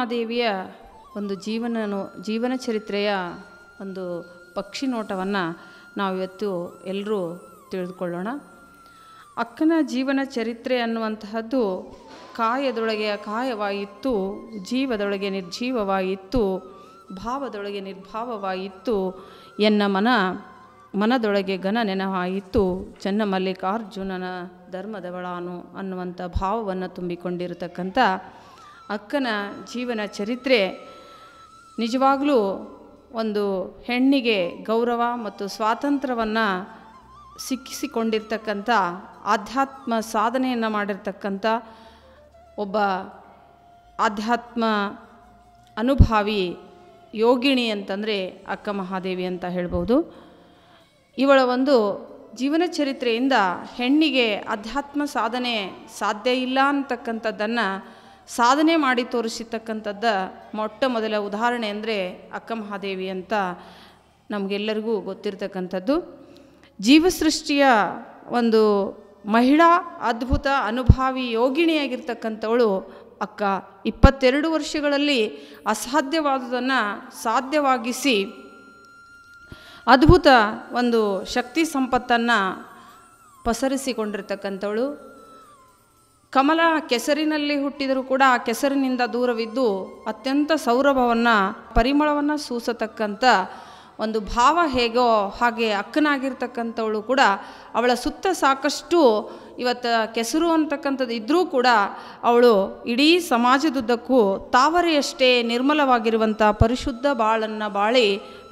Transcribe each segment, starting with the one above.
ಮಹಾದೇವಿಯ ಒಂದು ಜೀವನ ಜೀವನ ಚರಿತ್ರೆಯ ಒಂದು ಪಕ್ಷಿ ನೋಟವನ್ನು ಇವತ್ತು ಎಲ್ಲರೂ ತಿಳಿದುಕೊಳ್ಳೋಣ ಅಕ್ಕನ ಜೀವನ ಚರಿತ್ರೆ ಅನ್ನುವಂತಹದ್ದು ಕಾಯದೊಳಗೆ ಅಕಾಯವಾಯಿತ್ತು ಜೀವದೊಳಗೆ ನಿರ್ಜೀವವಾಯಿತ್ತು ಭಾವದೊಳಗೆ ನಿರ್ಭಾವವಾಯಿತ್ತು ಎನ್ನ ಮನ ಮನದೊಳಗೆ ಘನ ನೆನವಾಯಿತು ಚನ್ನ ಮಲ್ಲಿಕಾರ್ಜುನನ ಧರ್ಮದವಳಾನು ಅನ್ನುವಂಥ ಭಾವವನ್ನು ತುಂಬಿಕೊಂಡಿರತಕ್ಕಂಥ ಅಕ್ಕನ ಜೀವನ ಚರಿತ್ರೆ ನಿಜವಾಗಲೂ ಒಂದು ಹೆಣ್ಣಿಗೆ ಗೌರವ ಮತ್ತು ಸ್ವಾತಂತ್ರ್ಯವನ್ನು ಸಿಕ್ಕಿಸಿಕೊಂಡಿರ್ತಕ್ಕಂಥ ಆಧ್ಯಾತ್ಮ ಸಾಧನೆಯನ್ನು ಮಾಡಿರ್ತಕ್ಕಂಥ ಒಬ್ಬ ಆಧ್ಯಾತ್ಮ ಅನುಭಾವಿ ಯೋಗಿಣಿ ಅಂತಂದರೆ ಅಕ್ಕ ಮಹಾದೇವಿ ಅಂತ ಹೇಳ್ಬೋದು ಇವಳ ಒಂದು ಜೀವನ ಚರಿತ್ರೆಯಿಂದ ಹೆಣ್ಣಿಗೆ ಅಧ್ಯಾತ್ಮ ಸಾಧನೆ ಸಾಧ್ಯ ಇಲ್ಲ ಅಂತಕ್ಕಂಥದ್ದನ್ನು ಸಾಧನೆ ಮಾಡಿ ತೋರಿಸಿರ್ತಕ್ಕಂಥದ್ದ ಮೊಟ್ಟ ಮೊದಲ ಉದಾಹರಣೆ ಅಂದರೆ ಮಹಾದೇವಿ ಅಂತ ನಮಗೆಲ್ಲರಿಗೂ ಗೊತ್ತಿರತಕ್ಕಂಥದ್ದು ಜೀವಸೃಷ್ಟಿಯ ಒಂದು ಮಹಿಳಾ ಅದ್ಭುತ ಅನುಭಾವಿ ಯೋಗಿಣಿಯಾಗಿರ್ತಕ್ಕಂಥವಳು ಅಕ್ಕ ಇಪ್ಪತ್ತೆರಡು ವರ್ಷಗಳಲ್ಲಿ ಅಸಾಧ್ಯವಾದುದನ್ನು ಸಾಧ್ಯವಾಗಿಸಿ ಅದ್ಭುತ ಒಂದು ಶಕ್ತಿ ಸಂಪತ್ತನ್ನು ಪಸರಿಸಿಕೊಂಡಿರ್ತಕ್ಕಂಥವಳು ಕಮಲ ಕೆಸರಿನಲ್ಲಿ ಹುಟ್ಟಿದರೂ ಕೂಡ ಆ ಕೆಸರಿನಿಂದ ದೂರವಿದ್ದು ಅತ್ಯಂತ ಸೌರಭವನ್ನು ಪರಿಮಳವನ್ನು ಸೂಸತಕ್ಕಂಥ ಒಂದು ಭಾವ ಹೇಗೋ ಹಾಗೆ ಅಕ್ಕನಾಗಿರ್ತಕ್ಕಂಥವಳು ಕೂಡ ಅವಳ ಸುತ್ತ ಸಾಕಷ್ಟು ಇವತ್ತು ಕೆಸರು ಅಂತಕ್ಕಂಥದ್ದು ಇದ್ದರೂ ಕೂಡ ಅವಳು ಇಡೀ ಸಮಾಜದುದ್ದಕ್ಕೂ ತಾವರೆಯಷ್ಟೇ ನಿರ್ಮಲವಾಗಿರುವಂಥ ಪರಿಶುದ್ಧ ಬಾಳನ್ನು ಬಾಳಿ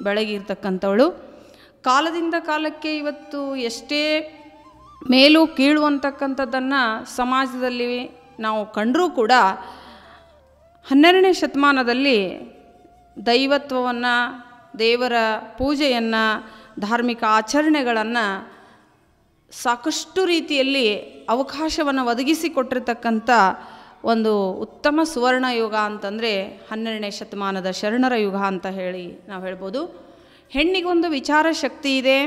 ಬೆಳಗಿರ್ತಕ್ಕಂಥವಳು ಕಾಲದಿಂದ ಕಾಲಕ್ಕೆ ಇವತ್ತು ಎಷ್ಟೇ ಮೇಲೂ ಕೀಳು ಅಂತಕ್ಕಂಥದ್ದನ್ನು ಸಮಾಜದಲ್ಲಿ ನಾವು ಕಂಡರೂ ಕೂಡ ಹನ್ನೆರಡನೇ ಶತಮಾನದಲ್ಲಿ ದೈವತ್ವವನ್ನು ದೇವರ ಪೂಜೆಯನ್ನು ಧಾರ್ಮಿಕ ಆಚರಣೆಗಳನ್ನು ಸಾಕಷ್ಟು ರೀತಿಯಲ್ಲಿ ಅವಕಾಶವನ್ನು ಒದಗಿಸಿಕೊಟ್ಟಿರ್ತಕ್ಕಂಥ ಒಂದು ಉತ್ತಮ ಸುವರ್ಣ ಯುಗ ಅಂತಂದರೆ ಹನ್ನೆರಡನೇ ಶತಮಾನದ ಶರಣರ ಯುಗ ಅಂತ ಹೇಳಿ ನಾವು ಹೇಳ್ಬೋದು ಹೆಣ್ಣಿಗೊಂದು ವಿಚಾರ ಶಕ್ತಿ ಇದೆ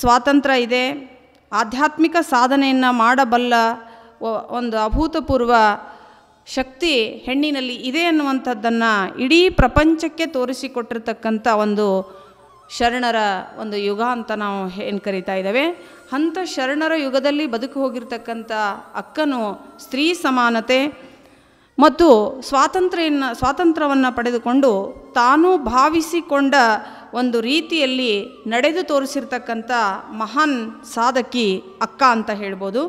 ಸ್ವಾತಂತ್ರ್ಯ ಇದೆ ಆಧ್ಯಾತ್ಮಿಕ ಸಾಧನೆಯನ್ನು ಮಾಡಬಲ್ಲ ಒಂದು ಅಭೂತಪೂರ್ವ ಶಕ್ತಿ ಹೆಣ್ಣಿನಲ್ಲಿ ಇದೆ ಅನ್ನುವಂಥದ್ದನ್ನು ಇಡೀ ಪ್ರಪಂಚಕ್ಕೆ ತೋರಿಸಿಕೊಟ್ಟಿರ್ತಕ್ಕಂಥ ಒಂದು ಶರಣರ ಒಂದು ಯುಗ ಅಂತ ನಾವು ಏನು ಕರಿತಾ ಇದ್ದೇವೆ ಅಂಥ ಶರಣರ ಯುಗದಲ್ಲಿ ಬದುಕು ಹೋಗಿರ್ತಕ್ಕಂಥ ಅಕ್ಕನು ಸ್ತ್ರೀ ಸಮಾನತೆ ಮತ್ತು ಸ್ವಾತಂತ್ರ್ಯನ ಸ್ವಾತಂತ್ರ್ಯವನ್ನು ಪಡೆದುಕೊಂಡು ತಾನು ಭಾವಿಸಿಕೊಂಡ ಒಂದು ರೀತಿಯಲ್ಲಿ ನಡೆದು ತೋರಿಸಿರ್ತಕ್ಕಂಥ ಮಹಾನ್ ಸಾಧಕಿ ಅಕ್ಕ ಅಂತ ಹೇಳ್ಬೋದು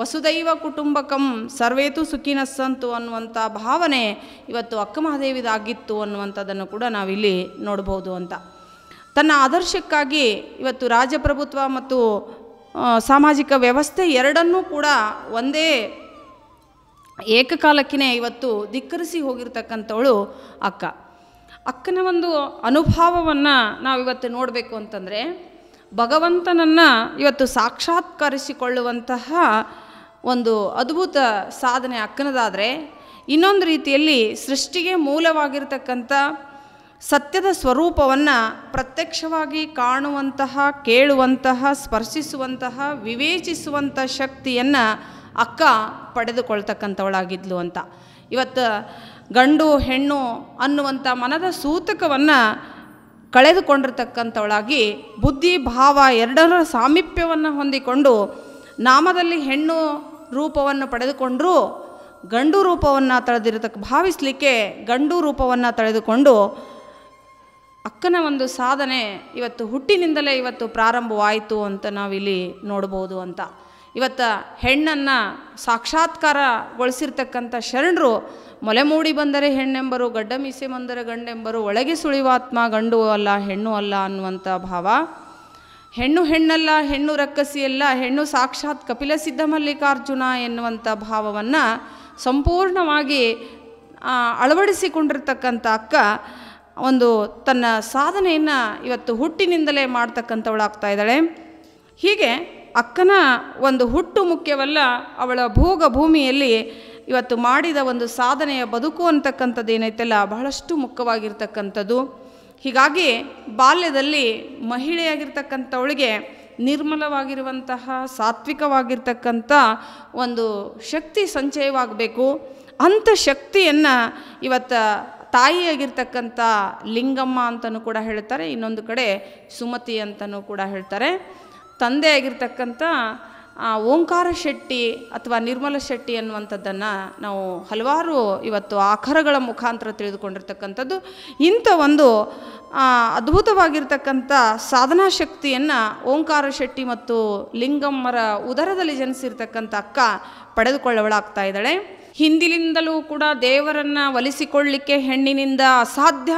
ವಸುದೈವ ಕುಟುಂಬಕಂ ಸರ್ವೇತು ಸುಖಿನ ಸಂತು ಅನ್ನುವಂಥ ಭಾವನೆ ಇವತ್ತು ಅಕ್ಕ ಮಹಾದೇವಿದಾಗಿತ್ತು ಅನ್ನುವಂಥದ್ದನ್ನು ಕೂಡ ನಾವಿಲ್ಲಿ ನೋಡ್ಬೋದು ಅಂತ ತನ್ನ ಆದರ್ಶಕ್ಕಾಗಿ ಇವತ್ತು ರಾಜಪ್ರಭುತ್ವ ಮತ್ತು ಸಾಮಾಜಿಕ ವ್ಯವಸ್ಥೆ ಎರಡನ್ನೂ ಕೂಡ ಒಂದೇ ಏಕಕಾಲಕ್ಕೇ ಇವತ್ತು ಧಿಕ್ಕರಿಸಿ ಹೋಗಿರ್ತಕ್ಕಂಥವಳು ಅಕ್ಕ ಅಕ್ಕನ ಒಂದು ಅನುಭವವನ್ನು ನಾವಿವತ್ತು ನೋಡಬೇಕು ಅಂತಂದರೆ ಭಗವಂತನನ್ನು ಇವತ್ತು ಸಾಕ್ಷಾತ್ಕರಿಸಿಕೊಳ್ಳುವಂತಹ ಒಂದು ಅದ್ಭುತ ಸಾಧನೆ ಅಕ್ಕನದಾದರೆ ಇನ್ನೊಂದು ರೀತಿಯಲ್ಲಿ ಸೃಷ್ಟಿಗೆ ಮೂಲವಾಗಿರ್ತಕ್ಕಂಥ ಸತ್ಯದ ಸ್ವರೂಪವನ್ನು ಪ್ರತ್ಯಕ್ಷವಾಗಿ ಕಾಣುವಂತಹ ಕೇಳುವಂತಹ ಸ್ಪರ್ಶಿಸುವಂತಹ ವಿವೇಚಿಸುವಂಥ ಶಕ್ತಿಯನ್ನು ಅಕ್ಕ ಪಡೆದುಕೊಳ್ತಕ್ಕಂಥವಳಾಗಿದ್ಲು ಅಂತ ಇವತ್ತು ಗಂಡು ಹೆಣ್ಣು ಅನ್ನುವಂಥ ಮನದ ಸೂತಕವನ್ನು ಕಳೆದುಕೊಂಡಿರ್ತಕ್ಕಂಥವಳಾಗಿ ಬುದ್ಧಿ ಭಾವ ಎರಡರ ಸಾಮೀಪ್ಯವನ್ನು ಹೊಂದಿಕೊಂಡು ನಾಮದಲ್ಲಿ ಹೆಣ್ಣು ರೂಪವನ್ನು ಪಡೆದುಕೊಂಡರೂ ಗಂಡು ರೂಪವನ್ನು ತಳೆದಿರತಕ್ಕ ಭಾವಿಸಲಿಕ್ಕೆ ಗಂಡು ರೂಪವನ್ನು ತಳೆದುಕೊಂಡು ಅಕ್ಕನ ಒಂದು ಸಾಧನೆ ಇವತ್ತು ಹುಟ್ಟಿನಿಂದಲೇ ಇವತ್ತು ಪ್ರಾರಂಭವಾಯಿತು ಅಂತ ನಾವಿಲ್ಲಿ ನೋಡ್ಬೋದು ಅಂತ ಇವತ್ತು ಹೆಣ್ಣನ್ನು ಸಾಕ್ಷಾತ್ಕಾರಗೊಳಿಸಿರ್ತಕ್ಕಂಥ ಶರಣರು ಮೊಲೆ ಮೂಡಿ ಬಂದರೆ ಹೆಣ್ಣೆಂಬರು ಗಡ್ಡ ಮೀಸೆ ಬಂದರೆ ಗಂಡೆಂಬರು ಒಳಗೆ ಸುಳಿವಾತ್ಮ ಗಂಡು ಅಲ್ಲ ಹೆಣ್ಣು ಅಲ್ಲ ಅನ್ನುವಂಥ ಭಾವ ಹೆಣ್ಣು ಹೆಣ್ಣಲ್ಲ ಹೆಣ್ಣು ರಕ್ಕಸಿಯಲ್ಲ ಹೆಣ್ಣು ಸಾಕ್ಷಾತ್ ಕಪಿಲ ಸಿದ್ಧ ಮಲ್ಲಿಕಾರ್ಜುನ ಎನ್ನುವಂಥ ಭಾವವನ್ನು ಸಂಪೂರ್ಣವಾಗಿ ಅಳವಡಿಸಿಕೊಂಡಿರ್ತಕ್ಕಂಥ ಅಕ್ಕ ಒಂದು ತನ್ನ ಸಾಧನೆಯನ್ನು ಇವತ್ತು ಹುಟ್ಟಿನಿಂದಲೇ ಮಾಡ್ತಕ್ಕಂಥವಳಾಗ್ತಾ ಇದ್ದಾಳೆ ಹೀಗೆ ಅಕ್ಕನ ಒಂದು ಹುಟ್ಟು ಮುಖ್ಯವಲ್ಲ ಅವಳ ಭೋಗ ಭೂಮಿಯಲ್ಲಿ ಇವತ್ತು ಮಾಡಿದ ಒಂದು ಸಾಧನೆಯ ಬದುಕು ಅಂತಕ್ಕಂಥದ್ದು ಏನೈತಲ್ಲ ಬಹಳಷ್ಟು ಮುಖ್ಯವಾಗಿರ್ತಕ್ಕಂಥದ್ದು ಹೀಗಾಗಿ ಬಾಲ್ಯದಲ್ಲಿ ಮಹಿಳೆಯಾಗಿರ್ತಕ್ಕಂಥವಳಿಗೆ ನಿರ್ಮಲವಾಗಿರುವಂತಹ ಸಾತ್ವಿಕವಾಗಿರ್ತಕ್ಕಂಥ ಒಂದು ಶಕ್ತಿ ಸಂಚಯವಾಗಬೇಕು ಅಂಥ ಶಕ್ತಿಯನ್ನು ಇವತ್ತು ತಾಯಿಯಾಗಿರ್ತಕ್ಕಂಥ ಲಿಂಗಮ್ಮ ಅಂತಲೂ ಕೂಡ ಹೇಳ್ತಾರೆ ಇನ್ನೊಂದು ಕಡೆ ಸುಮತಿ ಅಂತಲೂ ಕೂಡ ಹೇಳ್ತಾರೆ ತಂದೆ ತಂದೆಯಾಗಿರ್ತಕ್ಕಂಥ ಓಂಕಾರ ಶೆಟ್ಟಿ ಅಥವಾ ನಿರ್ಮಲ ಶೆಟ್ಟಿ ಅನ್ನುವಂಥದ್ದನ್ನು ನಾವು ಹಲವಾರು ಇವತ್ತು ಆಕರಗಳ ಮುಖಾಂತರ ತಿಳಿದುಕೊಂಡಿರ್ತಕ್ಕಂಥದ್ದು ಇಂಥ ಒಂದು ಅದ್ಭುತವಾಗಿರ್ತಕ್ಕಂಥ ಸಾಧನಾ ಶಕ್ತಿಯನ್ನು ಓಂಕಾರ ಶೆಟ್ಟಿ ಮತ್ತು ಲಿಂಗಮ್ಮರ ಉದರದಲ್ಲಿ ಜನಿಸಿರ್ತಕ್ಕಂಥ ಅಕ್ಕ ಪಡೆದುಕೊಳ್ಳವಳಾಗ್ತಾ ಇದ್ದಾಳೆ ಹಿಂದಿನಿಂದಲೂ ಕೂಡ ದೇವರನ್ನು ಒಲಿಸಿಕೊಳ್ಳಿಕ್ಕೆ ಹೆಣ್ಣಿನಿಂದ ಅಸಾಧ್ಯ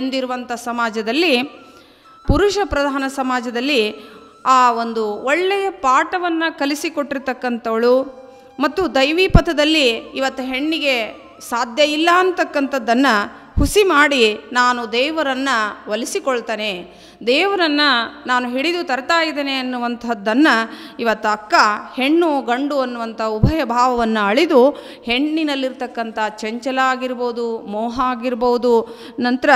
ಎಂದಿರುವಂಥ ಸಮಾಜದಲ್ಲಿ ಪುರುಷ ಪ್ರಧಾನ ಸಮಾಜದಲ್ಲಿ ಆ ಒಂದು ಒಳ್ಳೆಯ ಪಾಠವನ್ನು ಕಲಿಸಿಕೊಟ್ಟಿರ್ತಕ್ಕಂಥವಳು ಮತ್ತು ದೈವಿ ಪಥದಲ್ಲಿ ಇವತ್ತು ಹೆಣ್ಣಿಗೆ ಸಾಧ್ಯ ಇಲ್ಲ ಅಂತಕ್ಕಂಥದ್ದನ್ನು ಹುಸಿ ಮಾಡಿ ನಾನು ದೇವರನ್ನು ಒಲಿಸಿಕೊಳ್ತಾನೆ ದೇವರನ್ನು ನಾನು ಹಿಡಿದು ತರ್ತಾ ಇದ್ದೇನೆ ಅನ್ನುವಂಥದ್ದನ್ನು ಇವತ್ತು ಅಕ್ಕ ಹೆಣ್ಣು ಗಂಡು ಅನ್ನುವಂಥ ಉಭಯ ಭಾವವನ್ನು ಅಳಿದು ಹೆಣ್ಣಿನಲ್ಲಿರ್ತಕ್ಕಂಥ ಚಂಚಲ ಆಗಿರ್ಬೋದು ಮೋಹ ಆಗಿರ್ಬೋದು ನಂತರ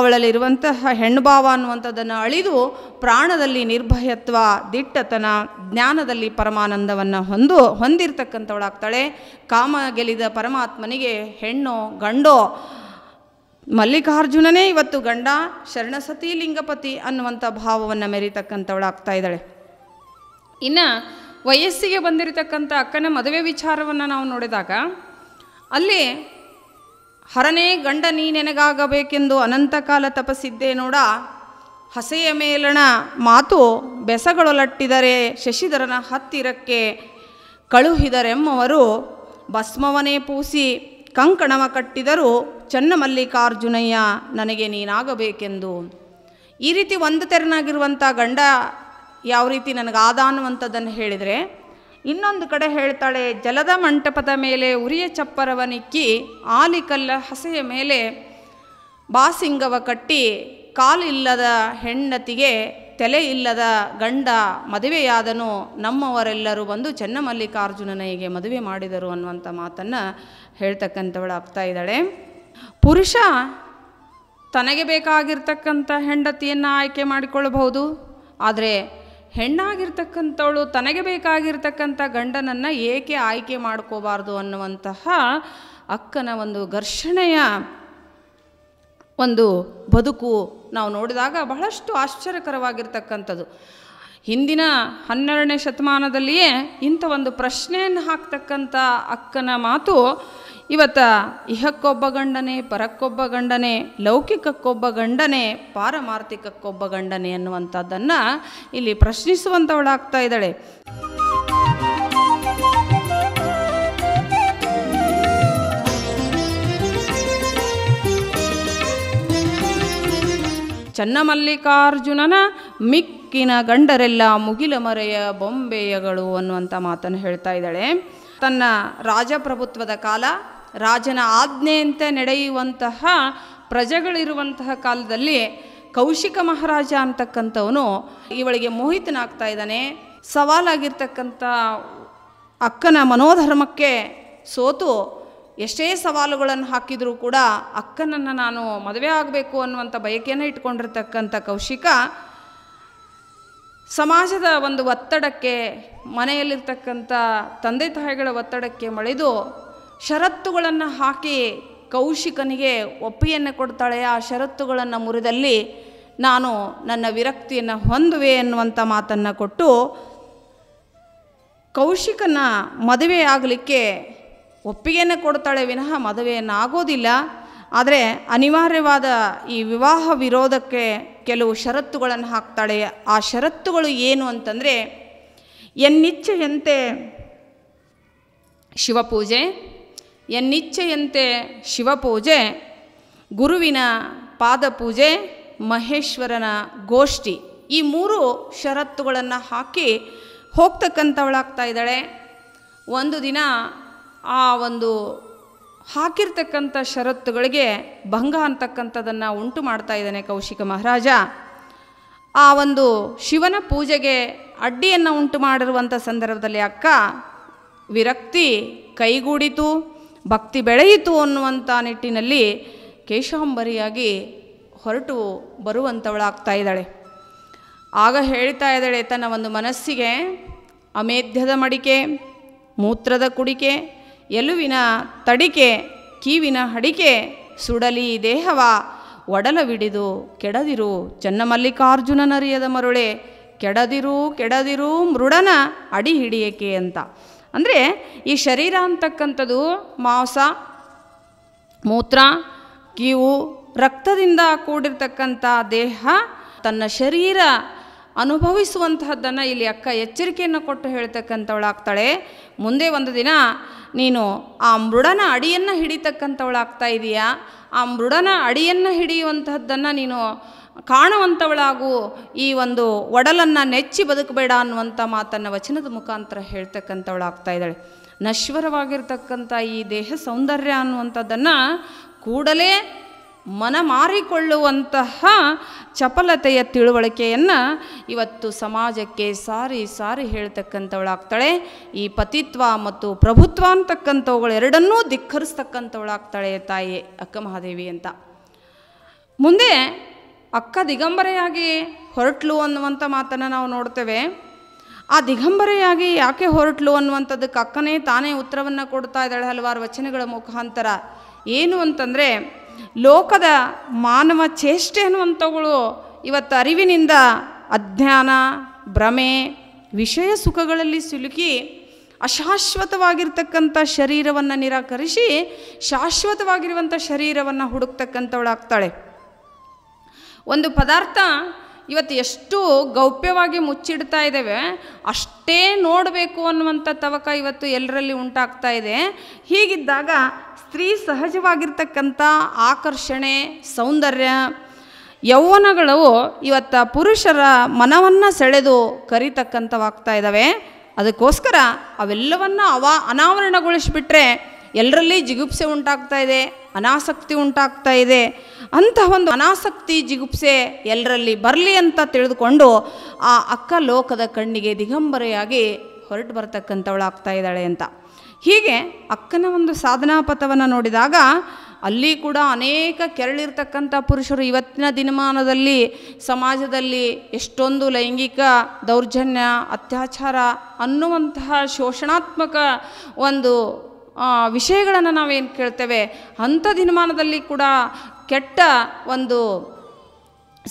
ಅವಳಲ್ಲಿರುವಂತಹ ಹೆಣ್ಣು ಭಾವ ಅನ್ನುವಂಥದ್ದನ್ನು ಅಳಿದು ಪ್ರಾಣದಲ್ಲಿ ನಿರ್ಭಯತ್ವ ದಿಟ್ಟತನ ಜ್ಞಾನದಲ್ಲಿ ಪರಮಾನಂದವನ್ನು ಹೊಂದು ಹೊಂದಿರತಕ್ಕಂಥವಳಾಗ್ತಾಳೆ ಕಾಮ ಗೆಲಿದ ಪರಮಾತ್ಮನಿಗೆ ಹೆಣ್ಣೋ ಗಂಡೋ ಮಲ್ಲಿಕಾರ್ಜುನನೇ ಇವತ್ತು ಗಂಡ ಶರಣಸತಿ ಲಿಂಗಪತಿ ಅನ್ನುವಂಥ ಭಾವವನ್ನು ಆಗ್ತಾ ಇದ್ದಾಳೆ ಇನ್ನು ವಯಸ್ಸಿಗೆ ಬಂದಿರತಕ್ಕಂಥ ಅಕ್ಕನ ಮದುವೆ ವಿಚಾರವನ್ನು ನಾವು ನೋಡಿದಾಗ ಅಲ್ಲಿ ಹರನೇ ಗಂಡ ನೀ ನೆನಗಾಗಬೇಕೆಂದು ಕಾಲ ತಪಸ್ಸಿದ್ದೇ ನೋಡ ಹಸೆಯ ಮೇಲಣ ಮಾತು ಬೆಸಗಳೊಲಟ್ಟಿದರೆ ಶಶಿಧರನ ಹತ್ತಿರಕ್ಕೆ ಕಳುಹಿದರೆಂಬವರು ಭಸ್ಮವನೇ ಪೂಸಿ ಕಂಕಣವ ಕಟ್ಟಿದರೂ ಚನ್ನಮಲ್ಲಿಕಾರ್ಜುನಯ್ಯ ನನಗೆ ನೀನಾಗಬೇಕೆಂದು ಈ ರೀತಿ ಒಂದು ತೆರನಾಗಿರುವಂಥ ಗಂಡ ಯಾವ ರೀತಿ ನನಗಾದ ಅನ್ನುವಂಥದ್ದನ್ನು ಹೇಳಿದರೆ ಇನ್ನೊಂದು ಕಡೆ ಹೇಳ್ತಾಳೆ ಜಲದ ಮಂಟಪದ ಮೇಲೆ ಉರಿಯ ಚಪ್ಪರವನಿಕ್ಕಿ ಆಲಿಕಲ್ಲ ಹಸೆಯ ಮೇಲೆ ಬಾಸಿಂಗವ ಕಟ್ಟಿ ಕಾಲಿಲ್ಲದ ಹೆಂಡತಿಗೆ ತಲೆ ಇಲ್ಲದ ಗಂಡ ಮದುವೆಯಾದನು ನಮ್ಮವರೆಲ್ಲರೂ ಬಂದು ಚನ್ನಮಲ್ಲಿಕಾರ್ಜುನನಿಗೆ ಮದುವೆ ಮಾಡಿದರು ಅನ್ನುವಂಥ ಮಾತನ್ನು ಹೇಳ್ತಕ್ಕಂಥವಳು ಆಗ್ತಾ ಇದ್ದಾಳೆ ಪುರುಷ ತನಗೆ ಬೇಕಾಗಿರ್ತಕ್ಕಂಥ ಹೆಂಡತಿಯನ್ನು ಆಯ್ಕೆ ಮಾಡಿಕೊಳ್ಳಬಹುದು ಆದರೆ ಹೆಣ್ಣಾಗಿರ್ತಕ್ಕಂಥವಳು ತನಗೆ ಬೇಕಾಗಿರ್ತಕ್ಕಂಥ ಗಂಡನನ್ನು ಏಕೆ ಆಯ್ಕೆ ಮಾಡ್ಕೋಬಾರ್ದು ಅನ್ನುವಂತಹ ಅಕ್ಕನ ಒಂದು ಘರ್ಷಣೆಯ ಒಂದು ಬದುಕು ನಾವು ನೋಡಿದಾಗ ಬಹಳಷ್ಟು ಆಶ್ಚರ್ಯಕರವಾಗಿರ್ತಕ್ಕಂಥದ್ದು ಹಿಂದಿನ ಹನ್ನೆರಡನೇ ಶತಮಾನದಲ್ಲಿಯೇ ಇಂಥ ಒಂದು ಪ್ರಶ್ನೆಯನ್ನು ಹಾಕ್ತಕ್ಕಂಥ ಅಕ್ಕನ ಮಾತು ಇವತ್ತು ಇಹಕ್ಕೊಬ್ಬ ಗಂಡನೆ ಪರಕ್ಕೊಬ್ಬ ಗಂಡನೆ ಲೌಕಿಕಕ್ಕೊಬ್ಬ ಗಂಡನೆ ಪಾರಮಾರ್ಥಿಕಕ್ಕೊಬ್ಬ ಗಂಡನೆ ಅನ್ನುವಂಥದ್ದನ್ನು ಇಲ್ಲಿ ಪ್ರಶ್ನಿಸುವಂಥವಳಾಗ್ತಾ ಇದ್ದಾಳೆ ಚನ್ನಮಲ್ಲಿಕಾರ್ಜುನನ ಮಿಕ್ಕಿನ ಗಂಡರೆಲ್ಲ ಮುಗಿಲ ಮರೆಯ ಬೊಂಬೆಯಗಳು ಅನ್ನುವಂಥ ಮಾತನ್ನು ಹೇಳ್ತಾ ಇದ್ದಾಳೆ ತನ್ನ ರಾಜಪ್ರಭುತ್ವದ ಕಾಲ ರಾಜನ ಆಜ್ಞೆಯಂತೆ ನಡೆಯುವಂತಹ ಪ್ರಜೆಗಳಿರುವಂತಹ ಕಾಲದಲ್ಲಿ ಕೌಶಿಕ ಮಹಾರಾಜ ಅಂತಕ್ಕಂಥವನು ಇವಳಿಗೆ ಮೋಹಿತನಾಗ್ತಾ ಇದ್ದಾನೆ ಸವಾಲಾಗಿರ್ತಕ್ಕಂಥ ಅಕ್ಕನ ಮನೋಧರ್ಮಕ್ಕೆ ಸೋತು ಎಷ್ಟೇ ಸವಾಲುಗಳನ್ನು ಹಾಕಿದರೂ ಕೂಡ ಅಕ್ಕನನ್ನು ನಾನು ಮದುವೆ ಆಗಬೇಕು ಅನ್ನುವಂಥ ಬಯಕೆಯನ್ನು ಇಟ್ಕೊಂಡಿರ್ತಕ್ಕಂಥ ಕೌಶಿಕ ಸಮಾಜದ ಒಂದು ಒತ್ತಡಕ್ಕೆ ಮನೆಯಲ್ಲಿರ್ತಕ್ಕಂಥ ತಂದೆ ತಾಯಿಗಳ ಒತ್ತಡಕ್ಕೆ ಮಳೆದು ಷರತ್ತುಗಳನ್ನು ಹಾಕಿ ಕೌಶಿಕನಿಗೆ ಒಪ್ಪಿಯನ್ನು ಕೊಡ್ತಾಳೆ ಆ ಷರತ್ತುಗಳನ್ನು ಮುರಿದಲ್ಲಿ ನಾನು ನನ್ನ ವಿರಕ್ತಿಯನ್ನು ಹೊಂದುವೆ ಎನ್ನುವಂಥ ಮಾತನ್ನು ಕೊಟ್ಟು ಕೌಶಿಕನ ಮದುವೆಯಾಗಲಿಕ್ಕೆ ಆಗಲಿಕ್ಕೆ ಒಪ್ಪಿಗೆಯನ್ನು ಕೊಡ್ತಾಳೆ ವಿನಃ ಮದುವೆಯನ್ನು ಆಗೋದಿಲ್ಲ ಆದರೆ ಅನಿವಾರ್ಯವಾದ ಈ ವಿವಾಹ ವಿರೋಧಕ್ಕೆ ಕೆಲವು ಷರತ್ತುಗಳನ್ನು ಹಾಕ್ತಾಳೆ ಆ ಷರತ್ತುಗಳು ಏನು ಅಂತಂದರೆ ಎನ್ನಿಚ್ಛೆಯಂತೆ ಶಿವಪೂಜೆ ಎನ್ನಿಚ್ಛೆಯಂತೆ ಶಿವಪೂಜೆ ಗುರುವಿನ ಪಾದಪೂಜೆ ಮಹೇಶ್ವರನ ಗೋಷ್ಠಿ ಈ ಮೂರು ಷರತ್ತುಗಳನ್ನು ಹಾಕಿ ಹೋಗ್ತಕ್ಕಂಥವಳಾಗ್ತಾ ಇದ್ದಾಳೆ ಒಂದು ದಿನ ಆ ಒಂದು ಹಾಕಿರ್ತಕ್ಕಂಥ ಷರತ್ತುಗಳಿಗೆ ಭಂಗ ಅಂತಕ್ಕಂಥದ್ದನ್ನು ಉಂಟು ಮಾಡ್ತಾ ಇದ್ದಾನೆ ಕೌಶಿಕ ಮಹಾರಾಜ ಆ ಒಂದು ಶಿವನ ಪೂಜೆಗೆ ಅಡ್ಡಿಯನ್ನು ಉಂಟು ಮಾಡಿರುವಂಥ ಸಂದರ್ಭದಲ್ಲಿ ಅಕ್ಕ ವಿರಕ್ತಿ ಕೈಗೂಡಿತು ಭಕ್ತಿ ಬೆಳೆಯಿತು ಅನ್ನುವಂಥ ನಿಟ್ಟಿನಲ್ಲಿ ಕೇಶಾಂಬರಿಯಾಗಿ ಹೊರಟು ಬರುವಂಥವಳಾಗ್ತಾ ಇದ್ದಾಳೆ ಆಗ ಹೇಳ್ತಾ ಇದ್ದಾಳೆ ತನ್ನ ಒಂದು ಮನಸ್ಸಿಗೆ ಅಮೇಧ್ಯದ ಮಡಿಕೆ ಮೂತ್ರದ ಕುಡಿಕೆ ಎಲುವಿನ ತಡಿಕೆ ಕೀವಿನ ಹಡಿಕೆ ಸುಡಲಿ ದೇಹವ ಒಡಲವಿಡಿದು ಕೆಡದಿರು ಚನ್ನಮಲ್ಲಿಕಾರ್ಜುನನರಿಯದ ಮರುಳೆ ಕೆಡದಿರು ಕೆಡದಿರು ಮೃಡನ ಅಡಿ ಹಿಡಿಯಕೆ ಅಂತ ಅಂದರೆ ಈ ಶರೀರ ಅಂತಕ್ಕಂಥದ್ದು ಮಾಂಸ ಮೂತ್ರ ಕೀವು ರಕ್ತದಿಂದ ಕೂಡಿರ್ತಕ್ಕಂಥ ದೇಹ ತನ್ನ ಶರೀರ ಅನುಭವಿಸುವಂತಹದ್ದನ್ನು ಇಲ್ಲಿ ಅಕ್ಕ ಎಚ್ಚರಿಕೆಯನ್ನು ಕೊಟ್ಟು ಹೇಳ್ತಕ್ಕಂಥವಳಾಗ್ತಾಳೆ ಮುಂದೆ ಒಂದು ದಿನ ನೀನು ಆ ಮೃಡನ ಅಡಿಯನ್ನು ಹಿಡಿತಕ್ಕಂಥವಳಾಗ್ತಾ ಇದೆಯಾ ಆ ಮೃಡನ ಅಡಿಯನ್ನು ಹಿಡಿಯುವಂತಹದ್ದನ್ನು ನೀನು ಕಾಣುವಂಥವಳಾಗು ಈ ಒಂದು ಒಡಲನ್ನು ನೆಚ್ಚಿ ಬದುಕಬೇಡ ಅನ್ನುವಂಥ ಮಾತನ್ನು ವಚನದ ಮುಖಾಂತರ ಹೇಳ್ತಕ್ಕಂಥವಳಾಗ್ತಾ ಇದ್ದಾಳೆ ನಶ್ವರವಾಗಿರ್ತಕ್ಕಂಥ ಈ ದೇಹ ಸೌಂದರ್ಯ ಅನ್ನುವಂಥದ್ದನ್ನು ಕೂಡಲೇ ಮನ ಮಾರಿಕೊಳ್ಳುವಂತಹ ಚಪಲತೆಯ ತಿಳುವಳಿಕೆಯನ್ನು ಇವತ್ತು ಸಮಾಜಕ್ಕೆ ಸಾರಿ ಸಾರಿ ಹೇಳ್ತಕ್ಕಂಥವಳಾಗ್ತಾಳೆ ಈ ಪತಿತ್ವ ಮತ್ತು ಪ್ರಭುತ್ವ ಎರಡನ್ನೂ ಧಿಕ್ಕರಿಸ್ತಕ್ಕಂಥವಳಾಗ್ತಾಳೆ ತಾಯಿ ಅಕ್ಕ ಮಹಾದೇವಿ ಅಂತ ಮುಂದೆ ಅಕ್ಕ ದಿಗಂಬರೆಯಾಗಿ ಹೊರಟ್ಲು ಅನ್ನುವಂಥ ಮಾತನ್ನು ನಾವು ನೋಡ್ತೇವೆ ಆ ದಿಗಂಬರೆಯಾಗಿ ಯಾಕೆ ಹೊರಟ್ಲು ಅನ್ನುವಂಥದ್ದಕ್ಕೆ ಅಕ್ಕನೇ ತಾನೇ ಉತ್ತರವನ್ನು ಕೊಡ್ತಾ ಇದ್ದಾಳೆ ಹಲವಾರು ವಚನಗಳ ಮುಖಾಂತರ ಏನು ಅಂತಂದರೆ ಲೋಕದ ಮಾನವ ಚೇಷ್ಟೆ ಅನ್ನುವಂಥವುಗಳು ಇವತ್ತು ಅರಿವಿನಿಂದ ಅಜ್ಞಾನ ಭ್ರಮೆ ವಿಷಯ ಸುಖಗಳಲ್ಲಿ ಸಿಲುಕಿ ಅಶಾಶ್ವತವಾಗಿರ್ತಕ್ಕಂಥ ಶರೀರವನ್ನು ನಿರಾಕರಿಸಿ ಶಾಶ್ವತವಾಗಿರುವಂಥ ಶರೀರವನ್ನು ಹುಡುಕ್ತಕ್ಕಂಥವಳಾಗ್ತಾಳೆ ಒಂದು ಪದಾರ್ಥ ಇವತ್ತು ಎಷ್ಟು ಗೌಪ್ಯವಾಗಿ ಮುಚ್ಚಿಡ್ತಾ ಇದ್ದೇವೆ ಅಷ್ಟೇ ನೋಡಬೇಕು ಅನ್ನುವಂಥ ತವಕ ಇವತ್ತು ಎಲ್ಲರಲ್ಲಿ ಉಂಟಾಗ್ತಾ ಇದೆ ಹೀಗಿದ್ದಾಗ ಸ್ತ್ರೀ ಸಹಜವಾಗಿರ್ತಕ್ಕಂಥ ಆಕರ್ಷಣೆ ಸೌಂದರ್ಯ ಯೌವನಗಳು ಇವತ್ತು ಪುರುಷರ ಮನವನ್ನು ಸೆಳೆದು ಕರಿತಕ್ಕಂಥವಾಗ್ತಾ ಇದ್ದಾವೆ ಅದಕ್ಕೋಸ್ಕರ ಅವೆಲ್ಲವನ್ನು ಅವ ಅನಾವರಣಗೊಳಿಸಿಬಿಟ್ರೆ ಎಲ್ಲರಲ್ಲಿ ಜಿಗುಪ್ಸೆ ಉಂಟಾಗ್ತಾ ಇದೆ ಅನಾಸಕ್ತಿ ಉಂಟಾಗ್ತಾ ಇದೆ ಅಂತಹ ಒಂದು ಅನಾಸಕ್ತಿ ಜಿಗುಪ್ಸೆ ಎಲ್ಲರಲ್ಲಿ ಬರಲಿ ಅಂತ ತಿಳಿದುಕೊಂಡು ಆ ಅಕ್ಕ ಲೋಕದ ಕಣ್ಣಿಗೆ ದಿಗಂಬರೆಯಾಗಿ ಹೊರಟು ಬರ್ತಕ್ಕಂಥವಳಾಗ್ತಾ ಇದ್ದಾಳೆ ಅಂತ ಹೀಗೆ ಅಕ್ಕನ ಒಂದು ಸಾಧನಾ ಪಥವನ್ನು ನೋಡಿದಾಗ ಅಲ್ಲಿ ಕೂಡ ಅನೇಕ ಕೆರಳಿರ್ತಕ್ಕಂಥ ಪುರುಷರು ಇವತ್ತಿನ ದಿನಮಾನದಲ್ಲಿ ಸಮಾಜದಲ್ಲಿ ಎಷ್ಟೊಂದು ಲೈಂಗಿಕ ದೌರ್ಜನ್ಯ ಅತ್ಯಾಚಾರ ಅನ್ನುವಂತಹ ಶೋಷಣಾತ್ಮಕ ಒಂದು ವಿಷಯಗಳನ್ನು ನಾವೇನು ಕೇಳ್ತೇವೆ ಅಂಥ ದಿನಮಾನದಲ್ಲಿ ಕೂಡ ಕೆಟ್ಟ ಒಂದು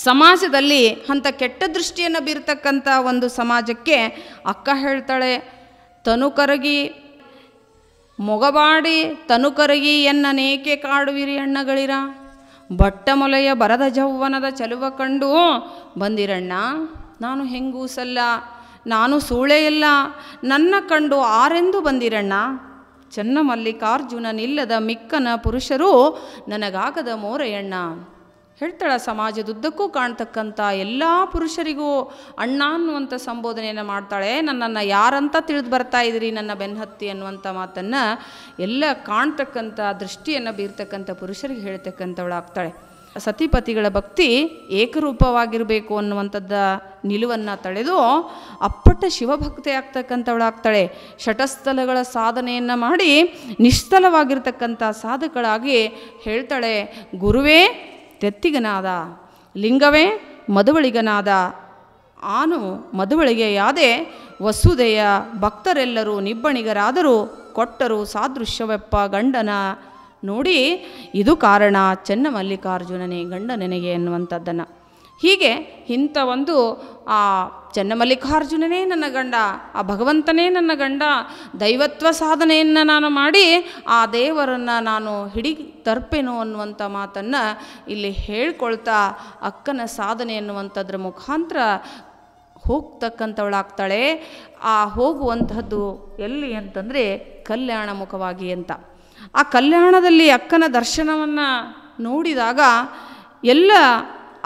ಸಮಾಜದಲ್ಲಿ ಅಂಥ ಕೆಟ್ಟ ದೃಷ್ಟಿಯನ್ನು ಬೀರ್ತಕ್ಕಂಥ ಒಂದು ಸಮಾಜಕ್ಕೆ ಅಕ್ಕ ಹೇಳ್ತಾಳೆ ತನು ಕರಗಿ ಮೊಗಬಾಡಿ ತನು ಕರಗಿ ನೇಕೆ ಕಾಡುವಿರಿ ಅಣ್ಣಗಳಿರ ಬಟ್ಟಮೊಲೆಯ ಬರದ ಜೌವನದ ಚಲುವ ಕಂಡು ಬಂದಿರಣ್ಣ ನಾನು ಹೆಂಗೂಸಲ್ಲ ನಾನು ಸೂಳೆಯಲ್ಲ ನನ್ನ ಕಂಡು ಆರೆಂದು ಬಂದಿರಣ್ಣ ಚೆನ್ನ ಮಲ್ಲಿಕಾರ್ಜುನನಿಲ್ಲದ ಮಿಕ್ಕನ ಪುರುಷರು ನನಗಾಗದ ಮೋರೆಯಣ್ಣ ಹೇಳ್ತಾಳೆ ಸಮಾಜದುದ್ದಕ್ಕೂ ಕಾಣ್ತಕ್ಕಂಥ ಎಲ್ಲ ಪುರುಷರಿಗೂ ಅಣ್ಣ ಅನ್ನುವಂಥ ಸಂಬೋಧನೆಯನ್ನು ಮಾಡ್ತಾಳೆ ನನ್ನನ್ನು ಯಾರಂತ ತಿಳಿದು ಬರ್ತಾ ಇದ್ರಿ ನನ್ನ ಬೆನ್ಹತ್ತಿ ಅನ್ನುವಂಥ ಮಾತನ್ನು ಎಲ್ಲ ಕಾಣ್ತಕ್ಕಂಥ ದೃಷ್ಟಿಯನ್ನು ಬೀರ್ತಕ್ಕಂಥ ಪುರುಷರಿಗೆ ಹೇಳ್ತಕ್ಕಂಥವಳಾಗ್ತಾಳೆ ಸತಿಪತಿಗಳ ಭಕ್ತಿ ಏಕರೂಪವಾಗಿರಬೇಕು ಅನ್ನುವಂಥದ್ದ ನಿಲುವನ್ನು ತಳೆದು ಅಪ್ಪಟ ಶಿವಭಕ್ತಿ ಆಗ್ತಕ್ಕಂಥವಳಾಗ್ತಾಳೆ ಶಟಸ್ಥಲಗಳ ಸಾಧನೆಯನ್ನು ಮಾಡಿ ನಿಶ್ಚಲವಾಗಿರ್ತಕ್ಕಂಥ ಸಾಧಕಳಾಗಿ ಹೇಳ್ತಾಳೆ ಗುರುವೇ ತೆತ್ತಿಗನಾದ ಲಿಂಗವೇ ಮದುವಳಿಗನಾದ ಆನು ಯಾದೆ ವಸುದೆಯ ಭಕ್ತರೆಲ್ಲರೂ ನಿಬ್ಬಣಿಗರಾದರೂ ಕೊಟ್ಟರು ಸಾದೃಶ್ಯವೆಪ್ಪ ಗಂಡನ ನೋಡಿ ಇದು ಕಾರಣ ಚೆನ್ನ ಮಲ್ಲಿಕಾರ್ಜುನನೇ ಗಂಡ ನನಗೆ ಎನ್ನುವಂಥದ್ದನ್ನು ಹೀಗೆ ಇಂಥ ಒಂದು ಆ ಚನ್ನಮಲ್ಲಿಕಾರ್ಜುನನೇ ನನ್ನ ಗಂಡ ಆ ಭಗವಂತನೇ ನನ್ನ ಗಂಡ ದೈವತ್ವ ಸಾಧನೆಯನ್ನು ನಾನು ಮಾಡಿ ಆ ದೇವರನ್ನು ನಾನು ಹಿಡಿ ತರ್ಪೆನು ಅನ್ನುವಂಥ ಮಾತನ್ನು ಇಲ್ಲಿ ಹೇಳ್ಕೊಳ್ತಾ ಅಕ್ಕನ ಸಾಧನೆ ಅನ್ನುವಂಥದ್ರ ಮುಖಾಂತರ ಹೋಗ್ತಕ್ಕಂಥವಳಾಗ್ತಾಳೆ ಆ ಹೋಗುವಂಥದ್ದು ಎಲ್ಲಿ ಅಂತಂದರೆ ಕಲ್ಯಾಣ ಮುಖವಾಗಿ ಅಂತ ಆ ಕಲ್ಯಾಣದಲ್ಲಿ ಅಕ್ಕನ ದರ್ಶನವನ್ನು ನೋಡಿದಾಗ ಎಲ್ಲ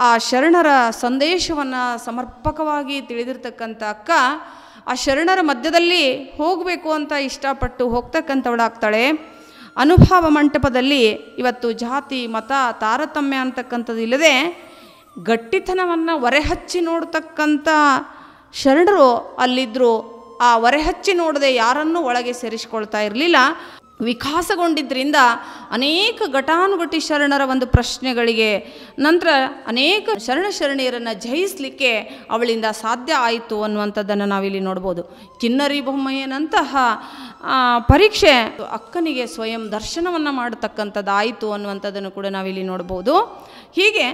ಆ ಶರಣರ ಸಂದೇಶವನ್ನು ಸಮರ್ಪಕವಾಗಿ ತಿಳಿದಿರ್ತಕ್ಕಂಥ ಅಕ್ಕ ಆ ಶರಣರ ಮಧ್ಯದಲ್ಲಿ ಹೋಗಬೇಕು ಅಂತ ಇಷ್ಟಪಟ್ಟು ಹೋಗ್ತಕ್ಕಂಥವಳಾಗ್ತಾಳೆ ಅನುಭವ ಮಂಟಪದಲ್ಲಿ ಇವತ್ತು ಜಾತಿ ಮತ ತಾರತಮ್ಯ ಅಂತಕ್ಕಂಥದ್ದು ಇಲ್ಲದೆ ಗಟ್ಟಿತನವನ್ನು ಹೊರೆಹಚ್ಚಿ ನೋಡ್ತಕ್ಕಂಥ ಶರಣರು ಅಲ್ಲಿದ್ದರು ಆ ಹೊರೆಹಚ್ಚಿ ನೋಡದೆ ಯಾರನ್ನೂ ಒಳಗೆ ಸೇರಿಸ್ಕೊಳ್ತಾ ಇರಲಿಲ್ಲ ವಿಕಾಸಗೊಂಡಿದ್ದರಿಂದ ಅನೇಕ ಘಟಾನುಘಟಿ ಶರಣರ ಒಂದು ಪ್ರಶ್ನೆಗಳಿಗೆ ನಂತರ ಅನೇಕ ಶರಣ ಶರಣಿಯರನ್ನು ಜಯಿಸಲಿಕ್ಕೆ ಅವಳಿಂದ ಸಾಧ್ಯ ಆಯಿತು ಅನ್ನುವಂಥದ್ದನ್ನು ನಾವಿಲ್ಲಿ ನೋಡ್ಬೋದು ಕಿನ್ನರಿ ಬೊಮ್ಮಯ್ಯನಂತಹ ಪರೀಕ್ಷೆ ಅಕ್ಕನಿಗೆ ಸ್ವಯಂ ದರ್ಶನವನ್ನು ಮಾಡತಕ್ಕಂಥದ್ದಾಯಿತು ಅನ್ನುವಂಥದ್ದನ್ನು ಕೂಡ ನಾವಿಲ್ಲಿ ನೋಡ್ಬೋದು ಹೀಗೆ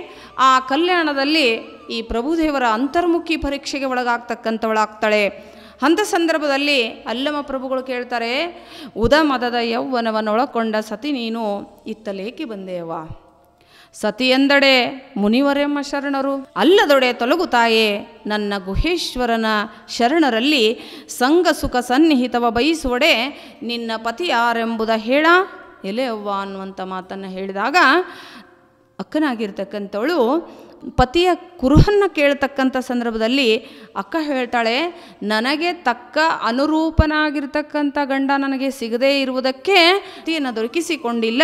ಆ ಕಲ್ಯಾಣದಲ್ಲಿ ಈ ಪ್ರಭುದೇವರ ಅಂತರ್ಮುಖಿ ಪರೀಕ್ಷೆಗೆ ಒಳಗಾಗ್ತಕ್ಕಂಥವಳಾಗ್ತಾಳೆ ಅಂಥ ಸಂದರ್ಭದಲ್ಲಿ ಅಲ್ಲಮ ಪ್ರಭುಗಳು ಕೇಳ್ತಾರೆ ಉದ ಮದದ ಯೌವನವನ್ನೊಳಕೊಂಡ ಸತಿ ನೀನು ಇತ್ತಲೇಕೆ ಸತಿ ಸತಿಯೆಂದಡೆ ಮುನಿವರೆಮ್ಮ ಶರಣರು ಅಲ್ಲದೊಡೆ ತಾಯೇ ನನ್ನ ಗುಹೇಶ್ವರನ ಶರಣರಲ್ಲಿ ಸಂಘ ಸುಖ ಸನ್ನಿಹಿತವ ಬಯಸುವಡೆ ನಿನ್ನ ಪತಿ ಯಾರೆಂಬುದ ಹೇಳ ಎಲೆ ಅವ್ವ ಅನ್ನುವಂಥ ಮಾತನ್ನು ಹೇಳಿದಾಗ ಅಕ್ಕನಾಗಿರ್ತಕ್ಕಂಥವಳು ಪತಿಯ ಕುರುಹನ್ನು ಕೇಳ್ತಕ್ಕಂಥ ಸಂದರ್ಭದಲ್ಲಿ ಅಕ್ಕ ಹೇಳ್ತಾಳೆ ನನಗೆ ತಕ್ಕ ಅನುರೂಪನಾಗಿರ್ತಕ್ಕಂಥ ಗಂಡ ನನಗೆ ಸಿಗದೇ ಇರುವುದಕ್ಕೆ ಪತಿಯನ್ನು ದೊರಕಿಸಿಕೊಂಡಿಲ್ಲ